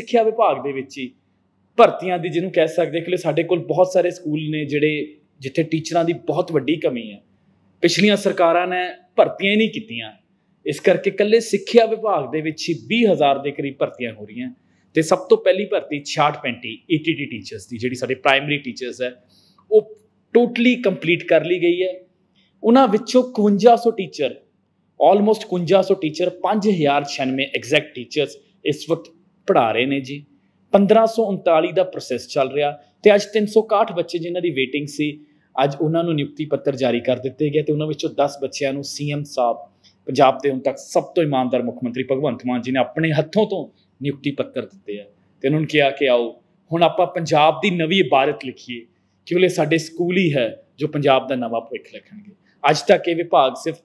ਸਿੱਖਿਆ ਵਿਭਾਗ ਦੇ ਵਿੱਚ ਹੀ ਭਰਤੀਆਂ ਦੀ ਜਿਹਨੂੰ ਕਹਿ ਸਕਦੇ ਕਿ ਸਾਡੇ ਕੋਲ ਬਹੁਤ ਸਾਰੇ ਸਕੂਲ ਨੇ ਜਿਹੜੇ ਜਿੱਥੇ ਟੀਚਰਾਂ ਦੀ ਬਹੁਤ ਵੱਡੀ ਕਮੀ ਹੈ ਪਿਛਲੀਆਂ ਸਰਕਾਰਾਂ ਨੇ ਭਰਤੀਆਂ ਹੀ ਨਹੀਂ ਕੀਤੀਆਂ ਇਸ ਕਰਕੇ ਕੱਲੇ ਸਿੱਖਿਆ ਵਿਭਾਗ ਦੇ ਵਿੱਚ ਹੀ 20000 ਦੇ ਕਰੀਬ ਭਰਤੀਆਂ ਹੋ ਰਹੀਆਂ ਤੇ ਸਭ ਤੋਂ ਪਹਿਲੀ ਭਰਤੀ 66 ਪੈਂਟੀ ETT ਟੀਚਰਸ ਦੀ ਜਿਹੜੀ ਸਾਡੇ ਪ੍ਰਾਇਮਰੀ ਟੀਚਰਸ ਹੈ ਉਹ ਟੋਟਲੀ ਕੰਪਲੀਟ ਕਰ ਲਈ ਗਈ ਹੈ ਉਹਨਾਂ ਵਿੱਚੋਂ 5100 teacher almost 5100 teacher 5096 exact teachers ਇਸ ਵਕਤ ਪੜਾ ਰਹੇ ਨੇ ਜੀ 1539 ਦਾ ਪ੍ਰੋਸੈਸ ਚੱਲ ਰਿਹਾ ਤੇ ਅੱਜ 361 ਬੱਚੇ ਜਿਨ੍ਹਾਂ ਦੀ ਵੇਟਿੰਗ ਸੀ ਅੱਜ ਉਹਨਾਂ ਨੂੰ ਨਿਯੁਕਤੀ ਪੱਤਰ ਜਾਰੀ ਕਰ ਦਿੱਤੇ ਗਏ ਤੇ ਉਹਨਾਂ ਵਿੱਚੋਂ 10 ਬੱਚਿਆਂ ਨੂੰ ਸੀਐਮ ਸਾਹਿਬ ਪੰਜਾਬ ਦੇ ਹੁਣ ਤੱਕ ਸਭ ਤੋਂ ਇਮਾਨਦਾਰ ਮੁੱਖ ਮੰਤਰੀ ਭਗਵੰਤ ਮਾਨ ਜੀ ਨੇ ਆਪਣੇ ਹੱਥੋਂ ਤੋਂ ਨਿਯੁਕਤੀ ਪੱਤਰ ਦਿੱਤੇ ਆ ਤੇ ਉਹਨਾਂ ਨੂੰ ਕਿਹਾ ਕਿ ਆਓ ਹੁਣ ਆਪਾਂ ਪੰਜਾਬ ਦੀ ਨਵੀਂ ਇਬਾਰਤ ਲਿਖੀਏ ਕਿਉਂਕਿ ਸਾਡੇ ਸਕੂਲ ਹੀ ਹੈ ਜੋ ਪੰਜਾਬ ਦਾ ਨਵਾਂ ਭਵਿੱਖ ਲਿਖਣਗੇ ਅੱਜ ਤੱਕ ਇਹ ਵਿਭਾਗ ਸਿਰਫ